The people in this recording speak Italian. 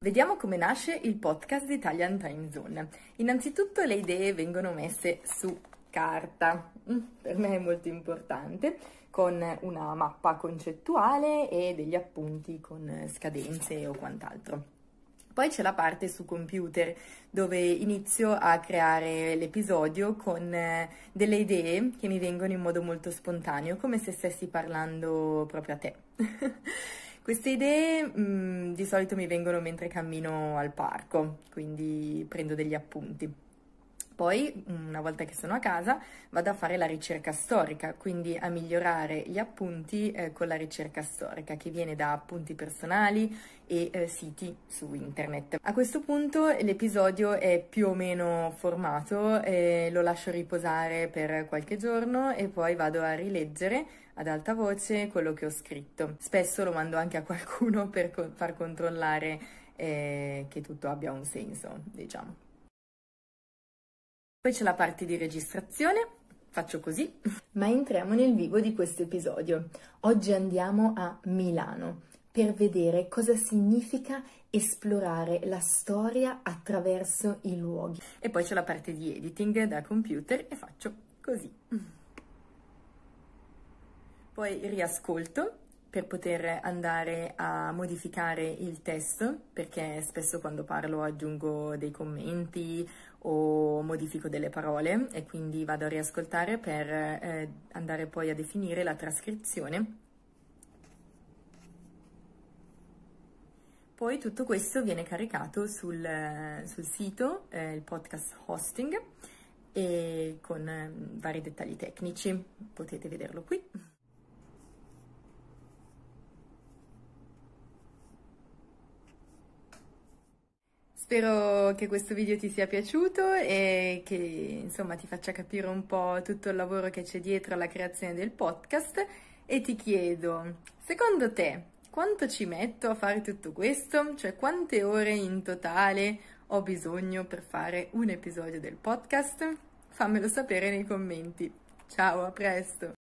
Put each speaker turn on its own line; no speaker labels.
Vediamo come nasce il podcast di Italian Time Zone. Innanzitutto le idee vengono messe su carta, mm, per me è molto importante, con una mappa concettuale e degli appunti con scadenze o quant'altro. Poi c'è la parte su computer dove inizio a creare l'episodio con eh, delle idee che mi vengono in modo molto spontaneo, come se stessi parlando proprio a te. Queste idee mh, mm, di solito mi vengono mentre cammino al parco, quindi prendo degli appunti. Poi, una volta che sono a casa, vado a fare la ricerca storica, quindi a migliorare gli appunti eh, con la ricerca storica che viene da appunti personali e eh, siti su internet. A questo punto l'episodio è più o meno formato, eh, lo lascio riposare per qualche giorno e poi vado a rileggere ad alta voce quello che ho scritto. Spesso lo mando anche a qualcuno per co far controllare eh, che tutto abbia un senso, diciamo. Poi c'è la parte di registrazione, faccio così. Ma entriamo nel vivo di questo episodio. Oggi andiamo a Milano per vedere cosa significa esplorare la storia attraverso i luoghi. E poi c'è la parte di editing da computer e faccio così. Poi riascolto per poter andare a modificare il testo, perché spesso quando parlo aggiungo dei commenti o modifico delle parole e quindi vado a riascoltare per eh, andare poi a definire la trascrizione Poi tutto questo viene caricato sul, sul sito, eh, il podcast hosting, e con eh, vari dettagli tecnici. Potete vederlo qui. Spero che questo video ti sia piaciuto e che insomma ti faccia capire un po' tutto il lavoro che c'è dietro alla creazione del podcast e ti chiedo, secondo te quanto ci metto a fare tutto questo? Cioè quante ore in totale ho bisogno per fare un episodio del podcast? Fammelo sapere nei commenti. Ciao, a presto!